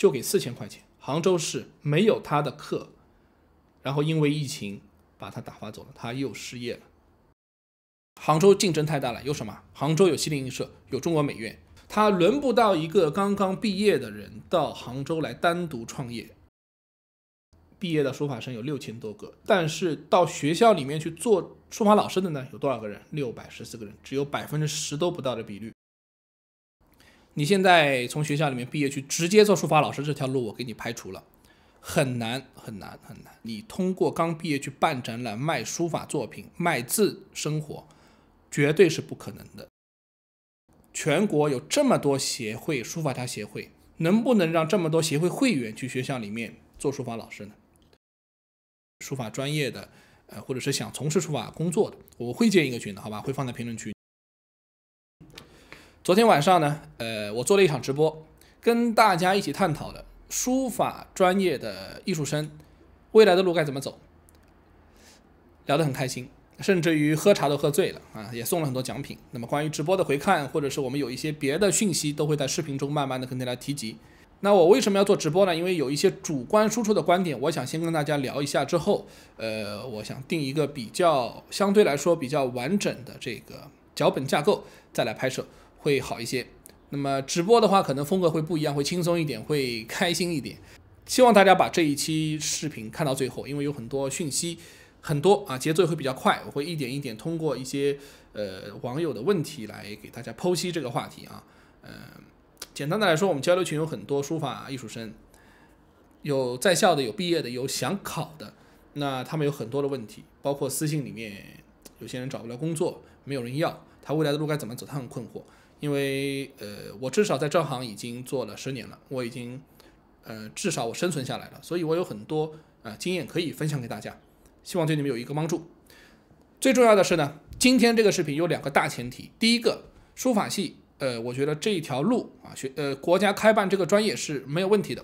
就给四千块钱，杭州市没有他的课，然后因为疫情把他打发走了，他又失业了。杭州竞争太大了，有什么？杭州有西泠印社，有中国美院，他轮不到一个刚刚毕业的人到杭州来单独创业。毕业的书法生有六千多个，但是到学校里面去做书法老师的呢，有多少个人？六百十四个人，只有百分之十都不到的比率。你现在从学校里面毕业去直接做书法老师这条路，我给你排除了，很难很难很难。你通过刚毕业去办展览卖书法作品卖字生活，绝对是不可能的。全国有这么多协会，书法家协会，能不能让这么多协会会员去学校里面做书法老师呢？书法专业的，呃，或者是想从事书法工作的，我会建一个群的，好吧，会放在评论区。昨天晚上呢，呃，我做了一场直播，跟大家一起探讨的书法专业的艺术生未来的路该怎么走，聊得很开心，甚至于喝茶都喝醉了啊，也送了很多奖品。那么关于直播的回看，或者是我们有一些别的讯息，都会在视频中慢慢的跟大家提及。那我为什么要做直播呢？因为有一些主观输出的观点，我想先跟大家聊一下，之后，呃，我想定一个比较相对来说比较完整的这个脚本架构，再来拍摄。会好一些。那么直播的话，可能风格会不一样，会轻松一点，会开心一点。希望大家把这一期视频看到最后，因为有很多讯息，很多啊，节奏也会比较快。我会一点一点通过一些呃网友的问题来给大家剖析这个话题啊。嗯，简单的来说，我们交流群有很多书法艺术生，有在校的，有毕业的，有想考的。那他们有很多的问题，包括私信里面有些人找不了工作，没有人要他未来的路该怎么走，他很困惑。因为呃，我至少在这行已经做了十年了，我已经，呃，至少我生存下来了，所以我有很多呃经验可以分享给大家，希望对你们有一个帮助。最重要的是呢，今天这个视频有两个大前提，第一个，书法系，呃，我觉得这一条路啊，学呃，国家开办这个专业是没有问题的，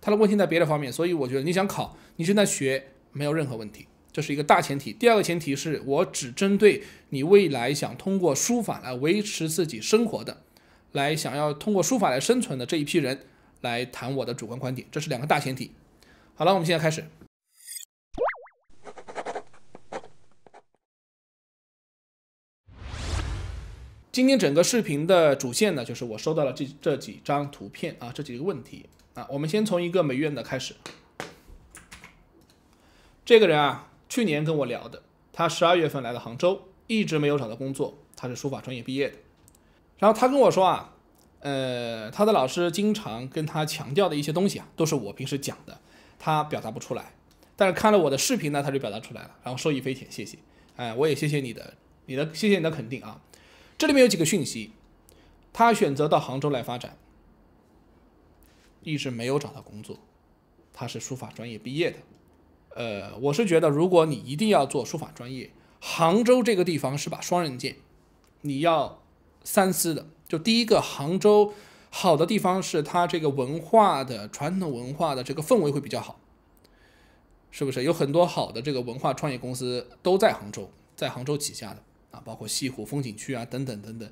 它的问题在别的方面，所以我觉得你想考，你现在学没有任何问题。这是一个大前提。第二个前提是我只针对你未来想通过书法来维持自己生活的，来想要通过书法来生存的这一批人来谈我的主观观点。这是两个大前提。好了，我们现在开始。今天整个视频的主线呢，就是我收到了这这几张图片啊，这几个问题啊。我们先从一个美院的开始，这个人啊。去年跟我聊的，他十二月份来了杭州，一直没有找到工作。他是书法专业毕业的，然后他跟我说啊，呃，他的老师经常跟他强调的一些东西啊，都是我平时讲的，他表达不出来，但是看了我的视频呢，他就表达出来了，然后受益匪浅，谢谢。哎，我也谢谢你的，你的谢谢你的肯定啊。这里面有几个讯息，他选择到杭州来发展，一直没有找到工作，他是书法专业毕业的。呃，我是觉得，如果你一定要做书法专业，杭州这个地方是把双刃剑，你要三思的。就第一个，杭州好的地方是它这个文化的传统文化的这个氛围会比较好，是不是？有很多好的这个文化创业公司都在杭州，在杭州旗下的啊，包括西湖风景区啊等等等等。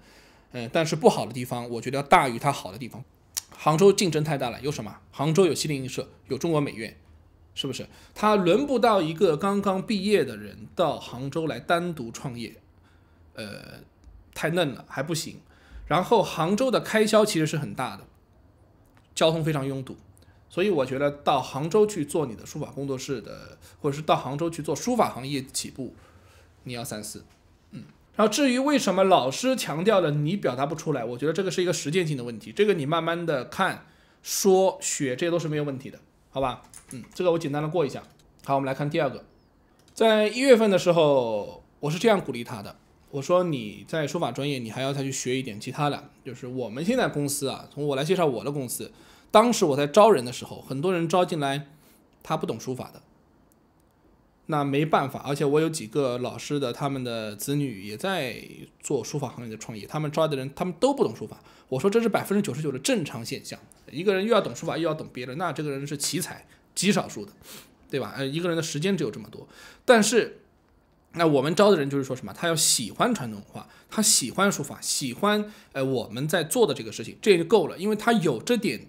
嗯，但是不好的地方，我觉得要大于它好的地方。杭州竞争太大了，有什么？杭州有西泠印社，有中国美院。是不是他轮不到一个刚刚毕业的人到杭州来单独创业，呃，太嫩了还不行。然后杭州的开销其实是很大的，交通非常拥堵，所以我觉得到杭州去做你的书法工作室的，或者是到杭州去做书法行业起步，你要三思。嗯，然后至于为什么老师强调了你表达不出来，我觉得这个是一个实践性的问题，这个你慢慢的看、说、学，这些都是没有问题的。好吧，嗯，这个我简单的过一下。好，我们来看第二个，在一月份的时候，我是这样鼓励他的。我说你在书法专业，你还要再去学一点其他的。就是我们现在公司啊，从我来介绍我的公司，当时我在招人的时候，很多人招进来，他不懂书法的。那没办法，而且我有几个老师的，他们的子女也在做书法行业的创业。他们招的人，他们都不懂书法。我说这是百分之九十九的正常现象。一个人又要懂书法又要懂别的，那这个人是奇才，极少数的，对吧？呃，一个人的时间只有这么多，但是那我们招的人就是说什么，他要喜欢传统文化，他喜欢书法，喜欢呃我们在做的这个事情，这就够了，因为他有这点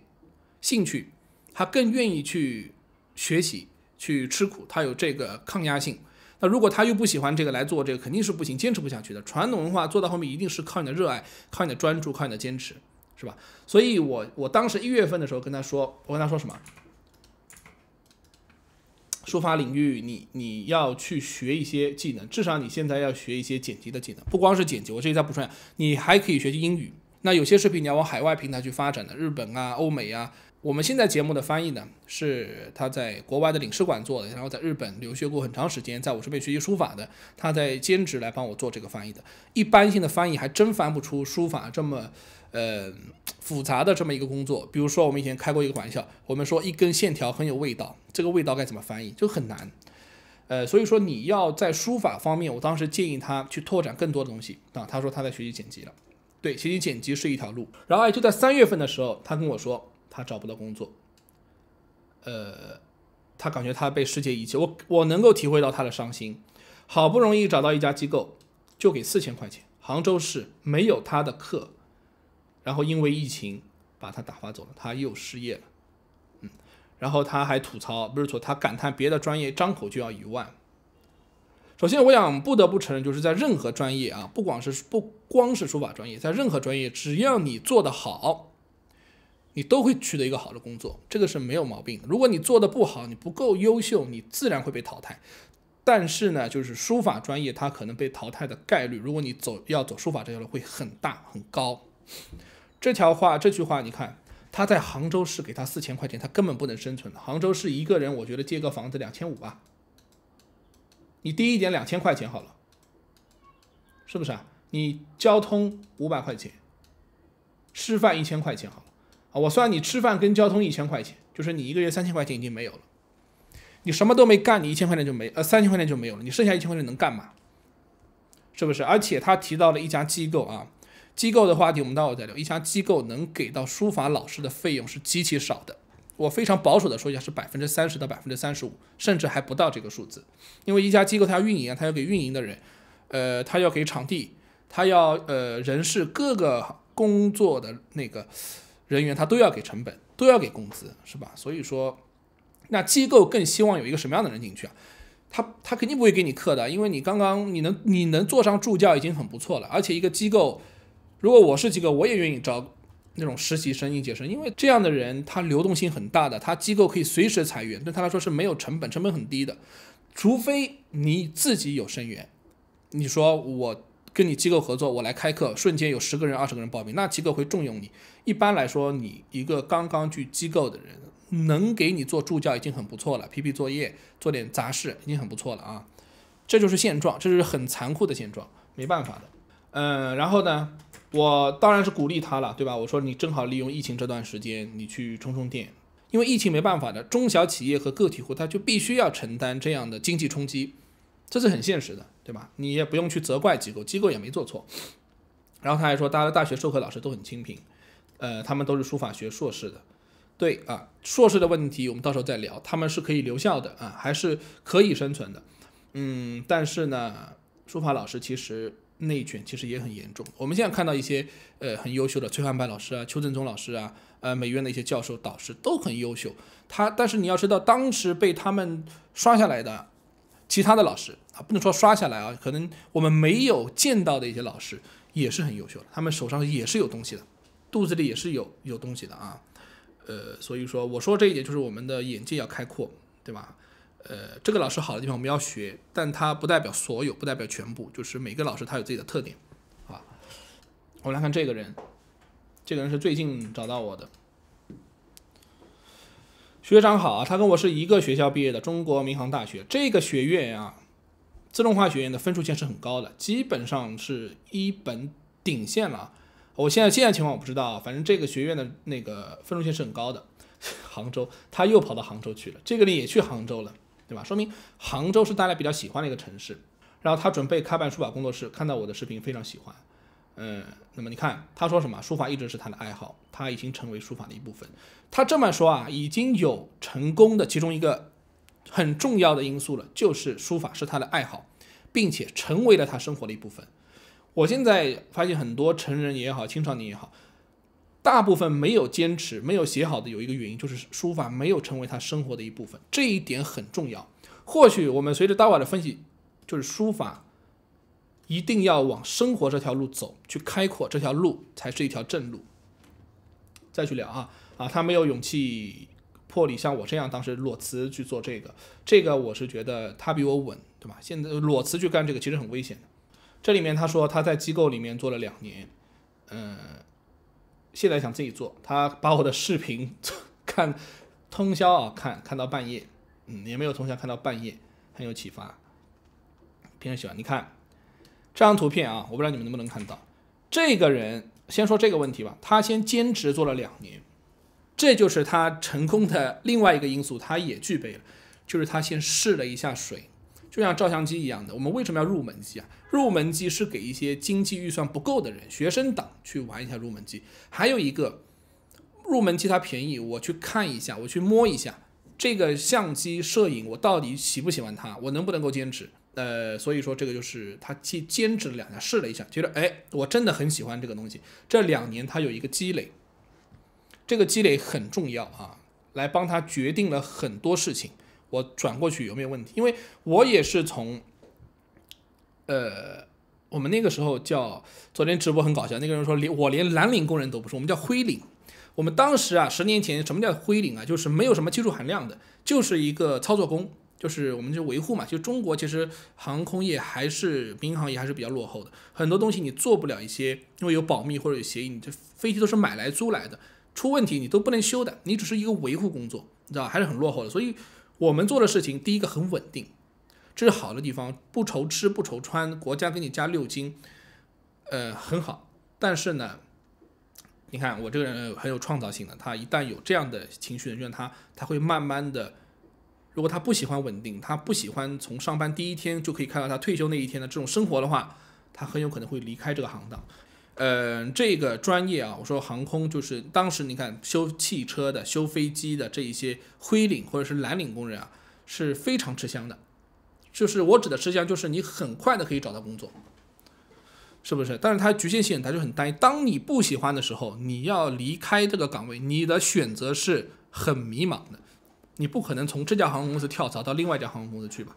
兴趣，他更愿意去学习。去吃苦，他有这个抗压性。那如果他又不喜欢这个来做这个，肯定是不行，坚持不下去的。传统文化做到后面，一定是靠你的热爱，靠你的专注，靠你的坚持，是吧？所以我我当时一月份的时候跟他说，我跟他说什么？书法领域，你你要去学一些技能，至少你现在要学一些剪辑的技能，不光是剪辑，我这里再补充一下，你还可以学习英语。那有些视频你要往海外平台去发展的，日本啊、欧美啊。我们现在节目的翻译呢，是他在国外的领事馆做的，然后在日本留学过很长时间，在我这边学习书法的，他在兼职来帮我做这个翻译的。一般性的翻译还真翻不出书法这么，呃复杂的这么一个工作。比如说我们以前开过一个玩笑，我们说一根线条很有味道，这个味道该怎么翻译就很难。呃，所以说你要在书法方面，我当时建议他去拓展更多的东西。啊，他说他在学习剪辑了，对，学习剪辑是一条路。然后就在三月份的时候，他跟我说。他找不到工作，呃，他感觉他被世界遗弃。我我能够体会到他的伤心。好不容易找到一家机构，就给四千块钱。杭州市没有他的课，然后因为疫情把他打发走了，他又失业了。嗯，然后他还吐槽，不是说他感叹别的专业张口就要一万。首先，我想不得不承认，就是在任何专业啊，不光是不光是书法专业，在任何专业，只要你做得好。你都会取得一个好的工作，这个是没有毛病。如果你做的不好，你不够优秀，你自然会被淘汰。但是呢，就是书法专业，它可能被淘汰的概率，如果你走要走书法这条路，会很大很高。这条话这句话，你看他在杭州市给他四千块钱，他根本不能生存。杭州市一个人，我觉得借个房子两千五吧。你低一点两千块钱好了，是不是啊？你交通五百块钱，吃饭一千块钱好。啊，我算你吃饭跟交通一千块钱，就是你一个月三千块钱已经没有了，你什么都没干，你一千块钱就没，呃，三千块钱就没有了，你剩下一千块钱能干嘛？是不是？而且他提到了一家机构啊，机构的话题我们待会再聊。一家机构能给到书法老师的费用是极其少的，我非常保守的说一下是百分之三十到百分之三十五，甚至还不到这个数字，因为一家机构它要运营啊，它要给运营的人，呃，它要给场地，它要呃人事各个工作的那个。人员他都要给成本，都要给工资，是吧？所以说，那机构更希望有一个什么样的人进去啊？他他肯定不会给你课的，因为你刚刚你能你能做上助教已经很不错了。而且一个机构，如果我是机构，我也愿意招那种实习生应届生，因为这样的人他流动性很大的，他机构可以随时裁员，对他来说是没有成本，成本很低的。除非你自己有生源，你说我。跟你机构合作，我来开课，瞬间有十个人、二十个人报名，那机构会重用你。一般来说，你一个刚刚去机构的人，能给你做助教已经很不错了，批批作业，做点杂事已经很不错了啊。这就是现状，这是很残酷的现状，没办法的。嗯，然后呢，我当然是鼓励他了，对吧？我说你正好利用疫情这段时间，你去充充电，因为疫情没办法的，中小企业和个体户他就必须要承担这样的经济冲击。这是很现实的，对吧？你也不用去责怪机构，机构也没做错。然后他还说，大的大学授课老师都很清贫，呃，他们都是书法学硕士的，对啊，硕士的问题我们到时候再聊，他们是可以留校的啊，还是可以生存的。嗯，但是呢，书法老师其实内卷其实也很严重。我们现在看到一些呃很优秀的崔汉白老师啊、邱振中老师啊、呃美院的一些教授导师都很优秀，他但是你要知道，当时被他们刷下来的其他的老师。不能说刷下来啊，可能我们没有见到的一些老师也是很优秀的，他们手上也是有东西的，肚子里也是有有东西的啊。呃，所以说我说这一点就是我们的眼界要开阔，对吧？呃，这个老师好的地方我们要学，但他不代表所有，不代表全部，就是每个老师他有自己的特点。好，我们来看这个人，这个人是最近找到我的学长，好啊，他跟我是一个学校毕业的，中国民航大学这个学院啊。自动化学院的分数线是很高的，基本上是一本顶线了。我现在现在情况我不知道，反正这个学院的那个分数线是很高的。杭州，他又跑到杭州去了，这个呢也去杭州了，对吧？说明杭州是大家比较喜欢的一个城市。然后他准备开办书法工作室，看到我的视频非常喜欢。嗯，那么你看他说什么？书法一直是他的爱好，他已经成为书法的一部分。他这么说啊，已经有成功的其中一个很重要的因素了，就是书法是他的爱好。并且成为了他生活的一部分。我现在发现很多成人也好，青少年也好，大部分没有坚持、没有写好的有一个原因就是书法没有成为他生活的一部分，这一点很重要。或许我们随着大瓦的分析，就是书法一定要往生活这条路走，去开阔这条路才是一条正路。再去聊啊啊，他没有勇气魄力，像我这样当时裸辞去做这个，这个我是觉得他比我稳。对吧？现在裸辞去干这个其实很危险的。这里面他说他在机构里面做了两年，嗯，现在想自己做。他把我的视频 看通宵啊，看看到半夜，嗯，也没有通宵看到半夜，很有启发。平时喜欢你看这张图片啊，我不知道你们能不能看到这个人。先说这个问题吧，他先兼职做了两年，这就是他成功的另外一个因素，他也具备了，就是他先试了一下水。就像照相机一样的，我们为什么要入门机啊？入门机是给一些经济预算不够的人、学生党去玩一下入门机。还有一个入门机它便宜，我去看一下，我去摸一下这个相机摄影，我到底喜不喜欢它？我能不能够坚持？呃，所以说这个就是他去兼职了两下，试了一下，觉得哎，我真的很喜欢这个东西。这两年他有一个积累，这个积累很重要啊，来帮他决定了很多事情。我转过去有没有问题？因为我也是从，呃，我们那个时候叫昨天直播很搞笑，那个人说连我连蓝领工人都不是，我们叫灰领。我们当时啊，十年前什么叫灰领啊？就是没有什么技术含量的，就是一个操作工，就是我们就维护嘛。就中国其实航空业还是民航业还是比较落后的，很多东西你做不了一些，因为有保密或者有协议，你这飞机都是买来租来的，出问题你都不能修的，你只是一个维护工作，你知道还是很落后的，所以。我们做的事情，第一个很稳定，这是好的地方，不愁吃不愁穿，国家给你加六金，呃，很好。但是呢，你看我这个人很有创造性的，他一旦有这样的情绪，他他会慢慢的，如果他不喜欢稳定，他不喜欢从上班第一天就可以看到他退休那一天的这种生活的话，他很有可能会离开这个行当。嗯，这个专业啊，我说航空，就是当时你看修汽车的、修飞机的这一些灰领或者是蓝领工人啊，是非常吃香的。就是我指的吃香，就是你很快的可以找到工作，是不是？但是它局限性，它就很单一。当你不喜欢的时候，你要离开这个岗位，你的选择是很迷茫的。你不可能从这家航空公司跳槽到另外一家航空公司去吧？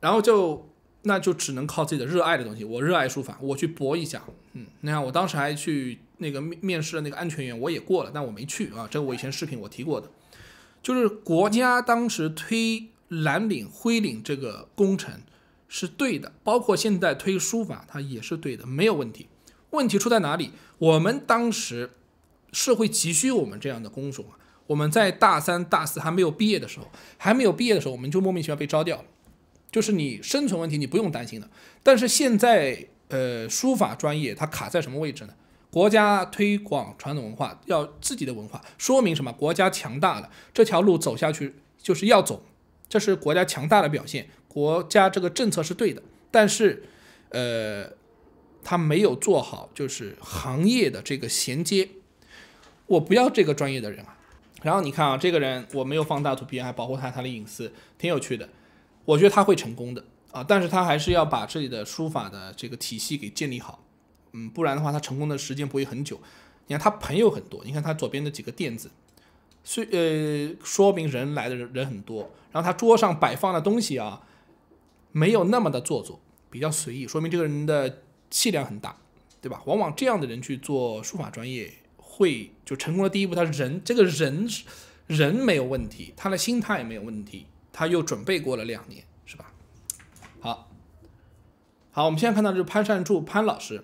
然后就。那就只能靠自己的热爱的东西。我热爱书法，我去搏一下。嗯，你看我当时还去那个面面试的那个安全员，我也过了，但我没去啊。这个我以前视频我提过的，就是国家当时推蓝领、灰领这个工程是对的，包括现在推书法它也是对的，没有问题。问题出在哪里？我们当时社会急需我们这样的工种啊。我们在大三、大四还没有毕业的时候，还没有毕业的时候，我们就莫名其妙被招掉了。就是你生存问题，你不用担心的。但是现在，呃，书法专业它卡在什么位置呢？国家推广传统文化，要自己的文化，说明什么？国家强大了，这条路走下去就是要走，这是国家强大的表现。国家这个政策是对的，但是，呃，他没有做好就是行业的这个衔接。我不要这个专业的人啊。然后你看啊，这个人我没有放大图片，还保护他他的隐私，挺有趣的。我觉得他会成功的啊，但是他还是要把这里的书法的这个体系给建立好，嗯，不然的话，他成功的时间不会很久。你看他朋友很多，你看他左边的几个垫子，虽呃说明人来的人很多，然后他桌上摆放的东西啊，没有那么的做作，比较随意，说明这个人的气量很大，对吧？往往这样的人去做书法专业，会就成功的第一步，他人这个人人没有问题，他的心态没有问题。他又准备过了两年，是吧？好好，我们现在看到就是潘善柱潘老师，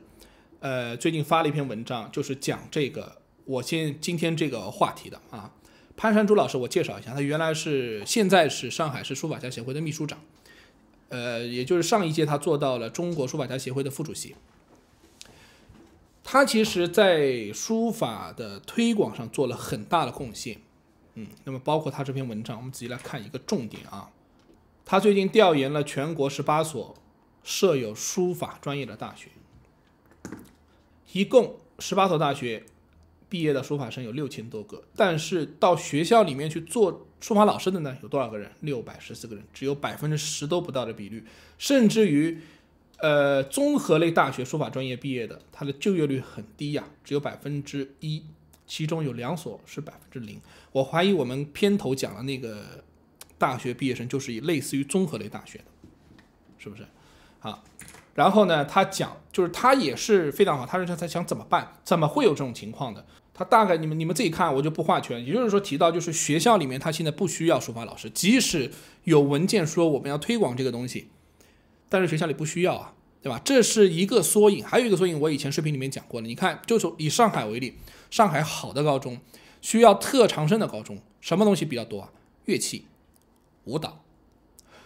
呃，最近发了一篇文章，就是讲这个我今今天这个话题的啊。潘善助老师，我介绍一下，他原来是现在是上海市书法家协会的秘书长，呃，也就是上一届他做到了中国书法家协会的副主席。他其实，在书法的推广上做了很大的贡献。嗯，那么包括他这篇文章，我们仔细来看一个重点啊。他最近调研了全国十八所设有书法专业的大学，一共十八所大学毕业的书法生有六千多个，但是到学校里面去做书法老师的呢，有多少个人？六百十四个人，只有百分之十都不到的比率，甚至于，呃，综合类大学书法专业毕业的，他的就业率很低呀，只有百分之一。其中有两所是百分之零，我怀疑我们片头讲的那个大学毕业生就是以类似于综合类大学的，是不是？啊，然后呢，他讲就是他也是非常好，他说他在想怎么办？怎么会有这种情况的？他大概你们你们自己看，我就不画圈。也就是说提到就是学校里面他现在不需要书法老师，即使有文件说我们要推广这个东西，但是学校里不需要啊，对吧？这是一个缩影，还有一个缩影，我以前视频里面讲过了。你看，就是以上海为例。上海好的高中，需要特长生的高中，什么东西比较多啊？乐器、舞蹈、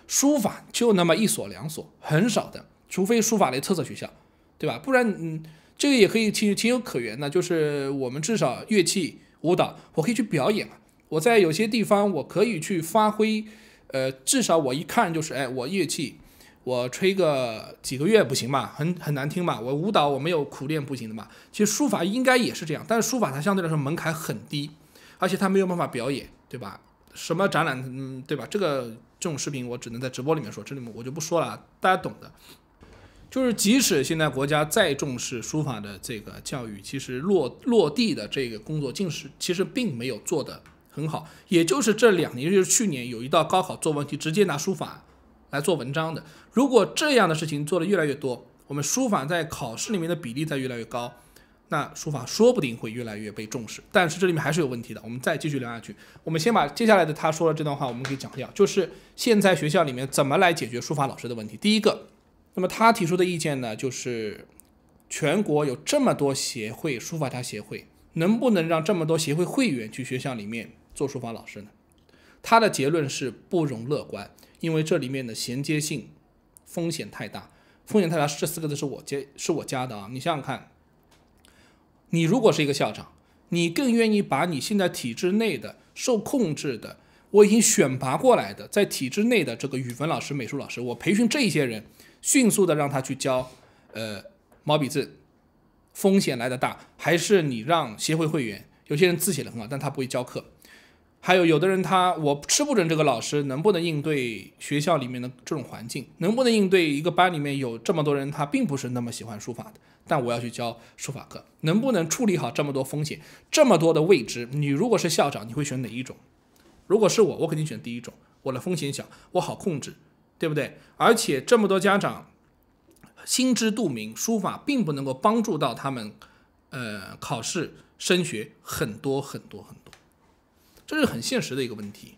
书法就那么一所两所，很少的，除非书法类特色学校，对吧？不然，嗯，这个也可以情情有可原的，就是我们至少乐器、舞蹈，我可以去表演嘛。我在有些地方我可以去发挥，呃，至少我一看就是，哎，我乐器。我吹个几个月不行吧？很很难听吧？我舞蹈我没有苦练不行的嘛。其实书法应该也是这样，但是书法它相对来说门槛很低，而且它没有办法表演，对吧？什么展览，嗯，对吧？这个这种视频我只能在直播里面说，这里面我就不说了，大家懂的。就是即使现在国家再重视书法的这个教育，其实落落地的这个工作，竟是其实并没有做得很好。也就是这两年，就是去年有一道高考作文题，直接拿书法。来做文章的，如果这样的事情做的越来越多，我们书法在考试里面的比例在越来越高，那书法说不定会越来越被重视。但是这里面还是有问题的，我们再继续聊下去。我们先把接下来的他说的这段话，我们给讲掉。就是现在学校里面怎么来解决书法老师的问题？第一个，那么他提出的意见呢，就是全国有这么多协会，书法家协会能不能让这么多协会会员去学校里面做书法老师呢？他的结论是不容乐观。因为这里面的衔接性风险太大，风险太大这四个字是我接是我加的啊！你想想看，你如果是一个校长，你更愿意把你现在体制内的受控制的，我已经选拔过来的，在体制内的这个语文老师、美术老师，我培训这些人，迅速的让他去教，呃，毛笔字，风险来的大，还是你让协会会员，有些人字写的很好，但他不会教课。还有有的人，他我吃不准这个老师能不能应对学校里面的这种环境，能不能应对一个班里面有这么多人，他并不是那么喜欢书法的，但我要去教书法课，能不能处理好这么多风险，这么多的未知？你如果是校长，你会选哪一种？如果是我，我肯定选第一种，我的风险小，我好控制，对不对？而且这么多家长心知肚明，书法并不能够帮助到他们，呃，考试升学很多很多很多。这是很现实的一个问题，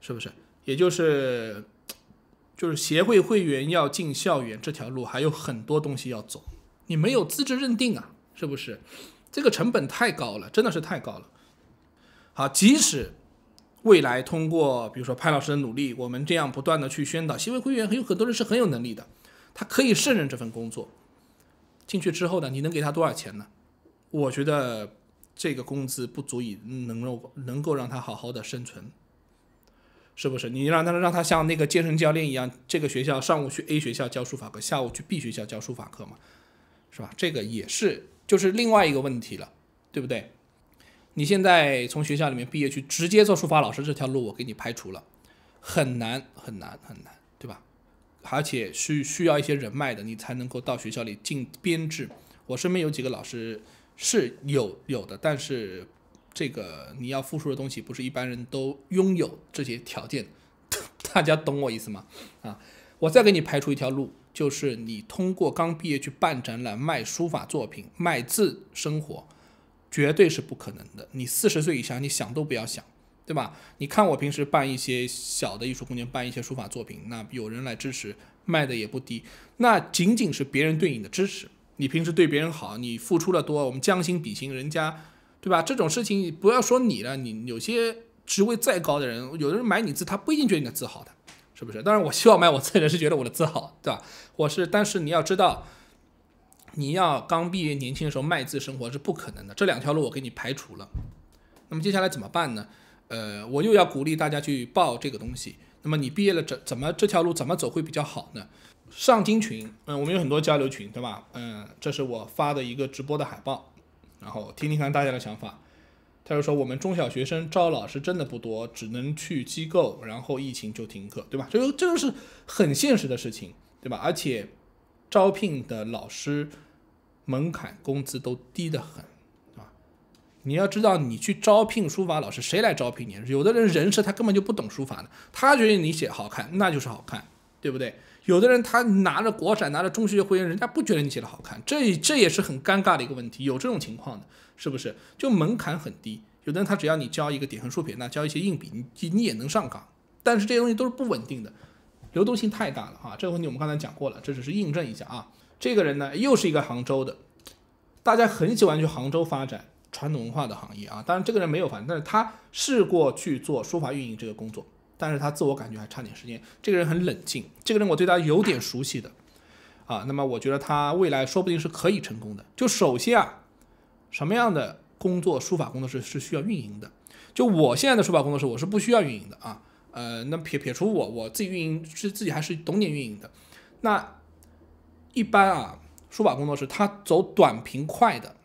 是不是？也就是，就是协会会员要进校园这条路还有很多东西要走。你没有资质认定啊，是不是？这个成本太高了，真的是太高了。好，即使未来通过比如说潘老师的努力，我们这样不断的去宣导，协会会员很有很多人是很有能力的，他可以胜任这份工作。进去之后呢，你能给他多少钱呢？我觉得。这个工资不足以能够能够让他好好的生存，是不是？你让他让他像那个健身教练一样，这个学校上午去 A 学校教书法课，下午去 B 学校教书法课嘛，是吧？这个也是就是另外一个问题了，对不对？你现在从学校里面毕业去直接做书法老师这条路，我给你排除了，很难很难很难，对吧？而且需需要一些人脉的，你才能够到学校里进编制。我身边有几个老师。是有有的，但是这个你要付出的东西不是一般人都拥有这些条件，大家懂我意思吗？啊，我再给你排除一条路，就是你通过刚毕业去办展览卖书法作品卖字生活，绝对是不可能的。你四十岁以下，你想都不要想，对吧？你看我平时办一些小的艺术空间，办一些书法作品，那有人来支持，卖的也不低，那仅仅是别人对你的支持。你平时对别人好，你付出的多，我们将心比心，人家，对吧？这种事情不要说你了，你有些职位再高的人，有的人买你字，他不一定觉得你的字好的，是不是？当然，我希望买我字的人是觉得我的字好，对吧？我是，但是你要知道，你要刚毕业、年轻的时候卖字生活是不可能的，这两条路我给你排除了。那么接下来怎么办呢？呃，我又要鼓励大家去报这个东西。那么你毕业了，怎怎么这条路怎么走会比较好呢？上金群，嗯，我们有很多交流群，对吧？嗯，这是我发的一个直播的海报，然后听听看大家的想法。他就说，我们中小学生招老师真的不多，只能去机构，然后疫情就停课，对吧？这个这个是很现实的事情，对吧？而且招聘的老师门槛、工资都低得很，啊，你要知道，你去招聘书法老师，谁来招聘你？有的人人事他根本就不懂书法的，他觉得你写好看，那就是好看，对不对？有的人他拿着国展，拿着中学会员，人家不觉得你写的好看，这这也是很尴尬的一个问题，有这种情况的，是不是？就门槛很低，有的人他只要你交一个点横竖撇，捺，交一些硬笔，你你也能上岗，但是这些东西都是不稳定的，流动性太大了啊，这个问题我们刚才讲过了，这只是印证一下啊。这个人呢，又是一个杭州的，大家很喜欢去杭州发展传统文化的行业啊，当然这个人没有发展，但是他试过去做书法运营这个工作。但是他自我感觉还差点时间。这个人很冷静，这个人我对他有点熟悉的啊。那么我觉得他未来说不定是可以成功的。就首先啊，什么样的工作书法工作室是需要运营的？就我现在的书法工作室，我是不需要运营的啊。呃，那撇撇除我我自己运营，是自己还是懂点运营的？那一般啊，书法工作室他走短平快的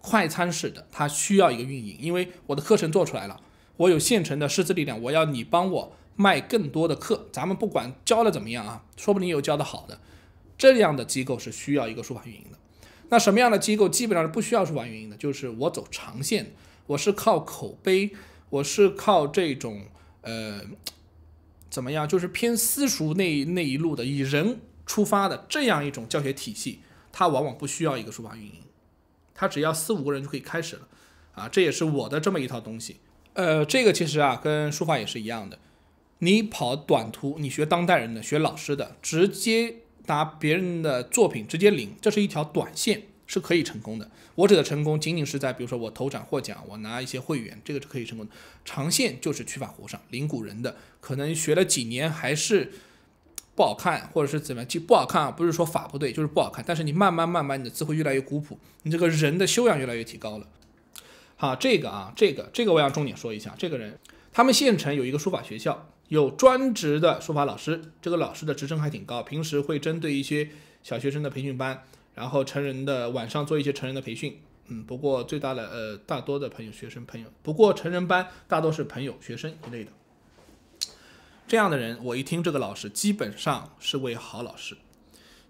快餐式的，他需要一个运营，因为我的课程做出来了。我有现成的师资力量，我要你帮我卖更多的课。咱们不管教的怎么样啊，说不定有教的好的。这样的机构是需要一个书法运营的。那什么样的机构基本上是不需要书法运营的？就是我走长线，我是靠口碑，我是靠这种呃怎么样，就是偏私塾那那一路的，以人出发的这样一种教学体系，它往往不需要一个书法运营，它只要四五个人就可以开始了。啊，这也是我的这么一套东西。呃，这个其实啊，跟书法也是一样的。你跑短途，你学当代人的，学老师的，直接拿别人的作品直接临，这是一条短线，是可以成功的。我指的成功，仅仅是在比如说我投展获奖，我拿一些会员，这个是可以成功的。长线就是取法活上，临古人的，可能学了几年还是不好看，或者是怎么样，就不好看啊？不是说法不对，就是不好看。但是你慢慢慢慢，你的字会越来越古朴，你这个人的修养越来越提高了。好，这个啊，这个，这个我要重点说一下。这个人，他们县城有一个书法学校，有专职的书法老师，这个老师的职称还挺高，平时会针对一些小学生的培训班，然后成人的晚上做一些成人的培训。嗯，不过最大的呃，大多的朋友学生朋友，不过成人班大多是朋友学生一类的。这样的人，我一听这个老师，基本上是位好老师。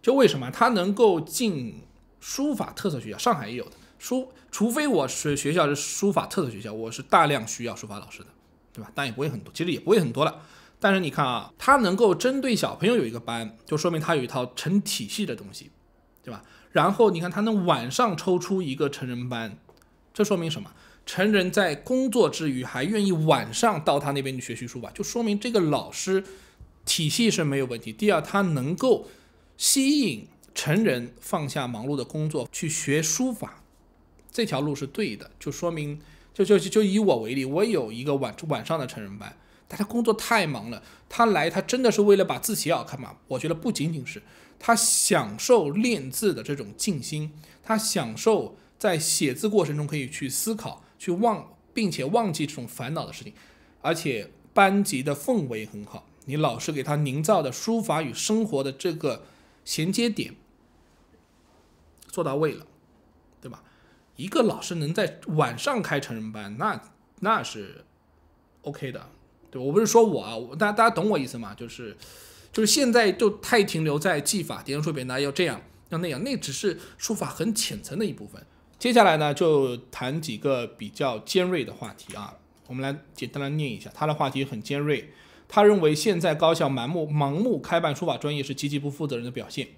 就为什么他能够进书法特色学校？上海也有的。书，除非我是学校是书法特色学校，我是大量需要书法老师的，对吧？但也不会很多，其实也不会很多了。但是你看啊，他能够针对小朋友有一个班，就说明他有一套成体系的东西，对吧？然后你看他能晚上抽出一个成人班，这说明什么？成人在工作之余还愿意晚上到他那边去学习书法，就说明这个老师体系是没有问题。第二，他能够吸引成人放下忙碌的工作去学书法。这条路是对的，就说明，就就就以我为例，我有一个晚晚上的成人班，但他工作太忙了，他来他真的是为了把字写好看吗？我觉得不仅仅是他享受练字的这种静心，他享受在写字过程中可以去思考、去忘，并且忘记这种烦恼的事情，而且班级的氛围很好，你老师给他营造的书法与生活的这个衔接点做到位了。一个老师能在晚上开成人班，那那是 OK 的，对我不是说我啊，大家大家懂我意思吗？就是就是现在就太停留在技法，别人说别拿要这样要那样，那只是书法很浅层的一部分。接下来呢，就谈几个比较尖锐的话题啊，我们来简单来念一下他的话题很尖锐，他认为现在高校盲目盲目开办书法专业是极其不负责任的表现，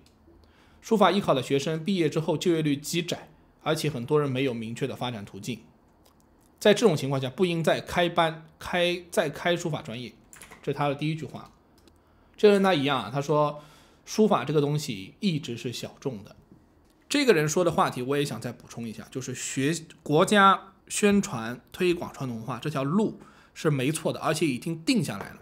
书法艺考的学生毕业之后就业率极窄。而且很多人没有明确的发展途径，在这种情况下，不应再开班开再开书法专业，这是他的第一句话。这跟他一样啊，他说书法这个东西一直是小众的。这个人说的话题我也想再补充一下，就是学国家宣传推广传统文化这条路是没错的，而且已经定下来了。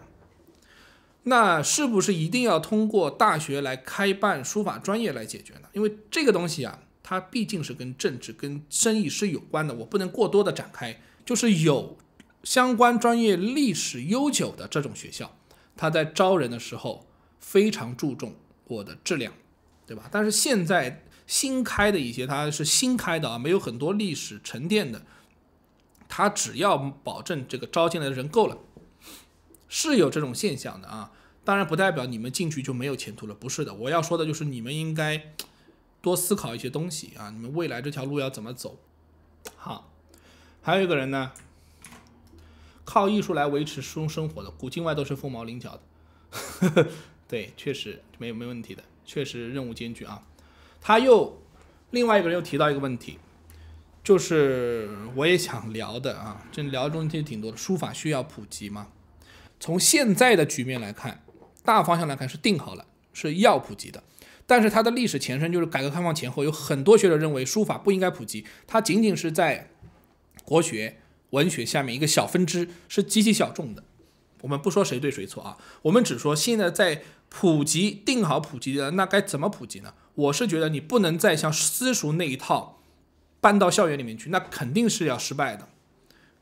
那是不是一定要通过大学来开办书法专业来解决呢？因为这个东西啊。它毕竟是跟政治、跟生意是有关的，我不能过多的展开。就是有相关专业历史悠久的这种学校，它在招人的时候非常注重我的质量，对吧？但是现在新开的一些，它是新开的啊，没有很多历史沉淀的，它只要保证这个招进来的人够了，是有这种现象的啊。当然不代表你们进去就没有前途了，不是的。我要说的就是你们应该。多思考一些东西啊！你们未来这条路要怎么走？好，还有一个人呢，靠艺术来维持生生活的，古今外都是凤毛麟角的。对，确实没有没问题的，确实任务艰巨啊。他又另外一个人又提到一个问题，就是我也想聊的啊，这聊的东西挺多的。书法需要普及吗？从现在的局面来看，大方向来看是定好了，是要普及的。但是它的历史前身就是改革开放前后，有很多学者认为书法不应该普及，它仅仅是在国学文学下面一个小分支，是极其小众的。我们不说谁对谁错啊，我们只说现在在普及定好普及的，那该怎么普及呢？我是觉得你不能再像私塾那一套搬到校园里面去，那肯定是要失败的，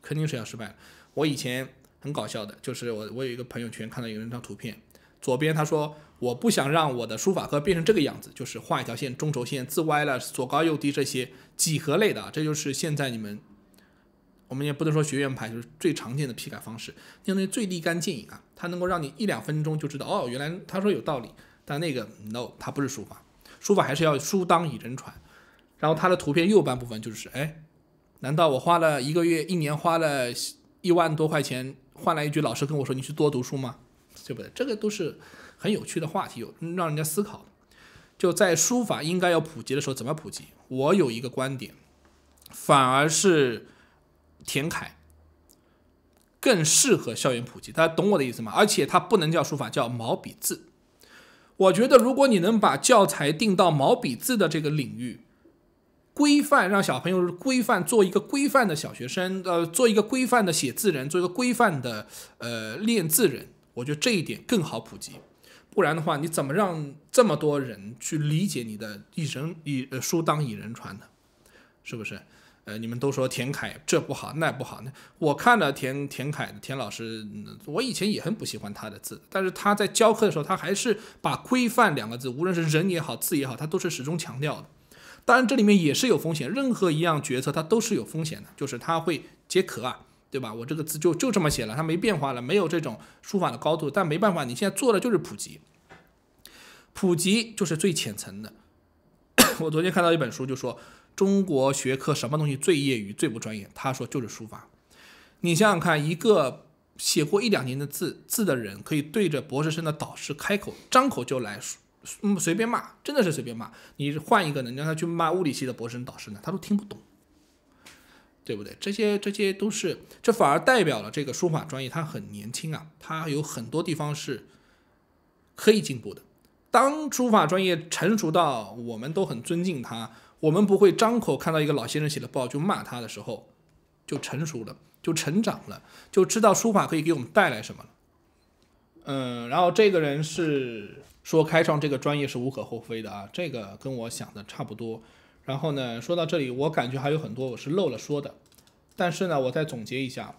肯定是要失败的。我以前很搞笑的，就是我我有一个朋友圈看到有人张图片，左边他说。我不想让我的书法课变成这个样子，就是画一条线，中轴线字歪了，左高右低这些几何类的，这就是现在你们我们也不能说学院派，就是最常见的批改方式，相当于最立竿见影啊，它能够让你一两分钟就知道，哦，原来他说有道理，但那个 no，它不是书法，书法还是要书当以人传，然后他的图片右半部分就是，哎，难道我花了一个月、一年，花了一万多块钱换来一句老师跟我说你去多读书吗？对不对？这个都是。很有趣的话题，有让人家思考。就在书法应该要普及的时候，怎么普及？我有一个观点，反而是田楷更适合校园普及。大家懂我的意思吗？而且它不能叫书法，叫毛笔字。我觉得，如果你能把教材定到毛笔字的这个领域，规范让小朋友规范做一个规范的小学生，呃，做一个规范的写字人，做一个规范的呃练字人，我觉得这一点更好普及。不然的话，你怎么让这么多人去理解你的一人一书当以人传呢？是不是？呃，你们都说田凯这不好那不好呢。我看了田田凯田老师，我以前也很不喜欢他的字，但是他在教课的时候，他还是把规范两个字，无论是人也好字也好，他都是始终强调的。当然，这里面也是有风险，任何一样决策它都是有风险的，就是它会解渴啊。对吧？我这个字就就这么写了，它没变化了，没有这种书法的高度。但没办法，你现在做的就是普及，普及就是最浅层的。我昨天看到一本书就说，中国学科什么东西最业余、最不专业？他说就是书法。你想想看，一个写过一两年的字字的人，可以对着博士生的导师开口，张口就来，嗯，随便骂，真的是随便骂。你换一个呢，你让他去骂物理系的博士生导师呢，他都听不懂。对不对？这些这些都是，这反而代表了这个书法专业，它很年轻啊，它有很多地方是可以进步的。当书法专业成熟到我们都很尊敬它，我们不会张口看到一个老先生写的报就骂他的时候，就成熟了，就成长了，就知道书法可以给我们带来什么了。嗯，然后这个人是说开创这个专业是无可厚非的啊，这个跟我想的差不多。然后呢，说到这里，我感觉还有很多我是漏了说的，但是呢，我再总结一下，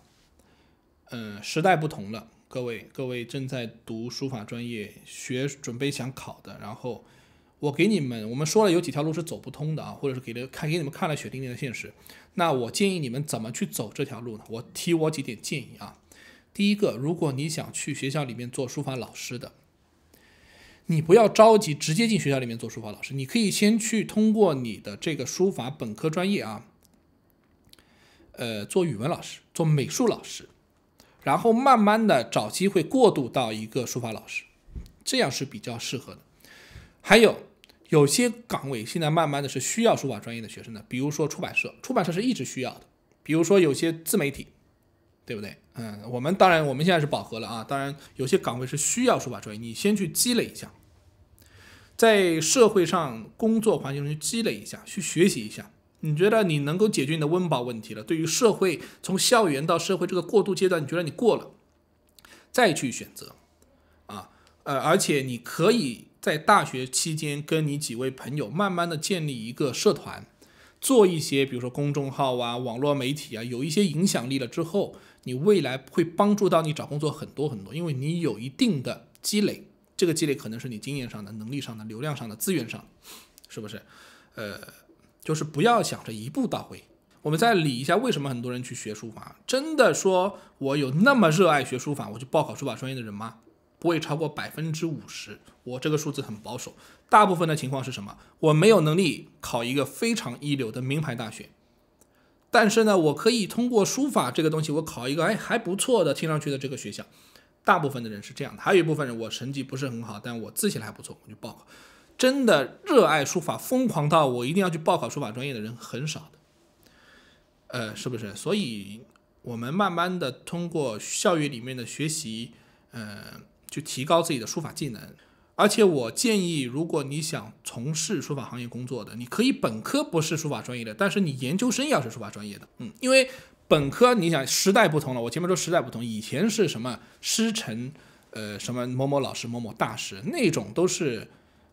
嗯，时代不同了，各位，各位正在读书法专业、学准备想考的，然后我给你们，我们说了有几条路是走不通的啊，或者是给了看给你们看了血淋淋的现实，那我建议你们怎么去走这条路呢？我提我几点建议啊，第一个，如果你想去学校里面做书法老师的。你不要着急，直接进学校里面做书法老师。你可以先去通过你的这个书法本科专业啊，呃，做语文老师，做美术老师，然后慢慢的找机会过渡到一个书法老师，这样是比较适合的。还有有些岗位现在慢慢的是需要书法专业的学生的，比如说出版社，出版社是一直需要的。比如说有些自媒体，对不对？嗯，我们当然我们现在是饱和了啊，当然有些岗位是需要书法专业，你先去积累一下。在社会上工作环境中去积累一下，去学习一下，你觉得你能够解决你的温饱问题了？对于社会，从校园到社会这个过渡阶段，你觉得你过了，再去选择，啊，呃，而且你可以在大学期间跟你几位朋友慢慢的建立一个社团，做一些，比如说公众号啊，网络媒体啊，有一些影响力了之后，你未来会帮助到你找工作很多很多，因为你有一定的积累。这个积累可能是你经验上的、能力上的、流量上的、资源上，是不是？呃，就是不要想着一步到位。我们再理一下为什么很多人去学书法。真的说我有那么热爱学书法，我去报考书法专业的人吗？不会超过百分之五十。我这个数字很保守。大部分的情况是什么？我没有能力考一个非常一流的名牌大学，但是呢，我可以通过书法这个东西，我考一个哎还不错的听上去的这个学校。大部分的人是这样的，还有一部分人，我成绩不是很好，但我字写还不错，我就报考。真的热爱书法，疯狂到我一定要去报考书法专业的人很少的，呃，是不是？所以我们慢慢的通过校园里面的学习，呃，去提高自己的书法技能。而且我建议，如果你想从事书法行业工作的，你可以本科不是书法专业的，但是你研究生要是书法专业的，嗯，因为。本科，你想时代不同了。我前面说时代不同，以前是什么师承，呃，什么某某老师、某某大师那种，都是，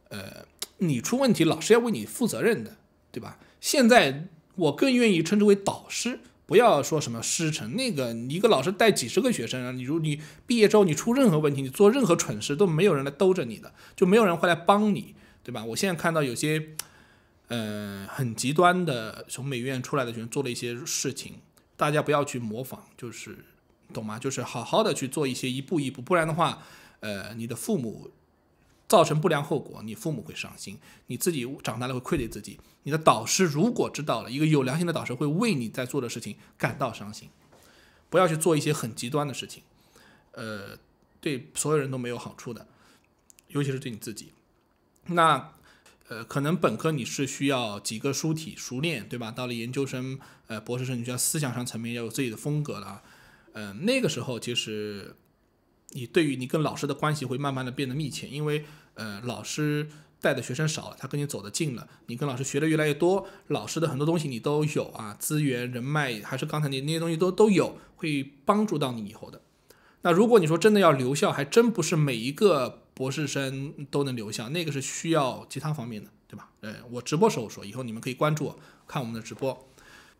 呃，你出问题，老师要为你负责任的，对吧？现在我更愿意称之为导师，不要说什么师承那个，你一个老师带几十个学生，你如你毕业之后你出任何问题，你做任何蠢事都没有人来兜着你的，就没有人会来帮你，对吧？我现在看到有些，呃，很极端的，从美院出来的学生做了一些事情。大家不要去模仿，就是懂吗？就是好好的去做一些一步一步，不然的话，呃，你的父母造成不良后果，你父母会伤心，你自己长大了会愧对自己。你的导师如果知道了，一个有良心的导师会为你在做的事情感到伤心。不要去做一些很极端的事情，呃，对所有人都没有好处的，尤其是对你自己。那。呃，可能本科你是需要几个书体熟练，对吧？到了研究生，呃，博士生，你需要思想上层面要有自己的风格了。呃，那个时候其实你对于你跟老师的关系会慢慢的变得密切，因为呃，老师带的学生少，他跟你走得近了，你跟老师学的越来越多，老师的很多东西你都有啊，资源、人脉，还是刚才那那些东西都都有，会帮助到你以后的。那如果你说真的要留校，还真不是每一个。博士生都能留下，那个是需要其他方面的，对吧？呃，我直播时候说，以后你们可以关注我，看我们的直播。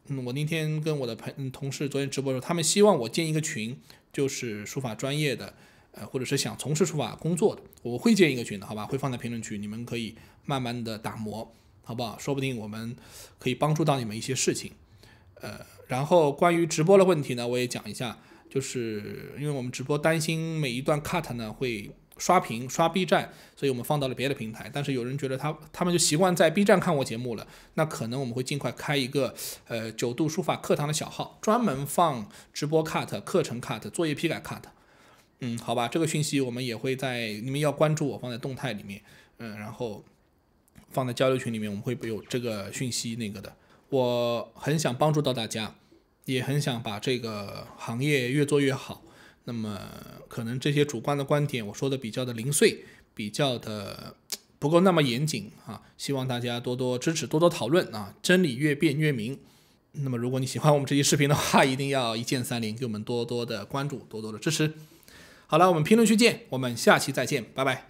嗯，我那天跟我的朋同事昨天直播的时候，他们希望我建一个群，就是书法专业的，呃，或者是想从事书法工作的，我会建一个群的，好吧？会放在评论区，你们可以慢慢的打磨，好不好？说不定我们可以帮助到你们一些事情。呃，然后关于直播的问题呢，我也讲一下，就是因为我们直播担心每一段 cut 呢会。刷屏刷 B 站，所以我们放到了别的平台。但是有人觉得他他们就习惯在 B 站看我节目了，那可能我们会尽快开一个呃九度书法课堂的小号，专门放直播 cut、课程 cut、作业批改 cut。嗯，好吧，这个讯息我们也会在你们要关注我放在动态里面，嗯，然后放在交流群里面，我们会有这个讯息那个的。我很想帮助到大家，也很想把这个行业越做越好。那么可能这些主观的观点，我说的比较的零碎，比较的不够那么严谨啊，希望大家多多支持，多多讨论啊，真理越辩越明。那么如果你喜欢我们这期视频的话，一定要一键三连，给我们多多的关注，多多的支持。好了，我们评论区见，我们下期再见，拜拜。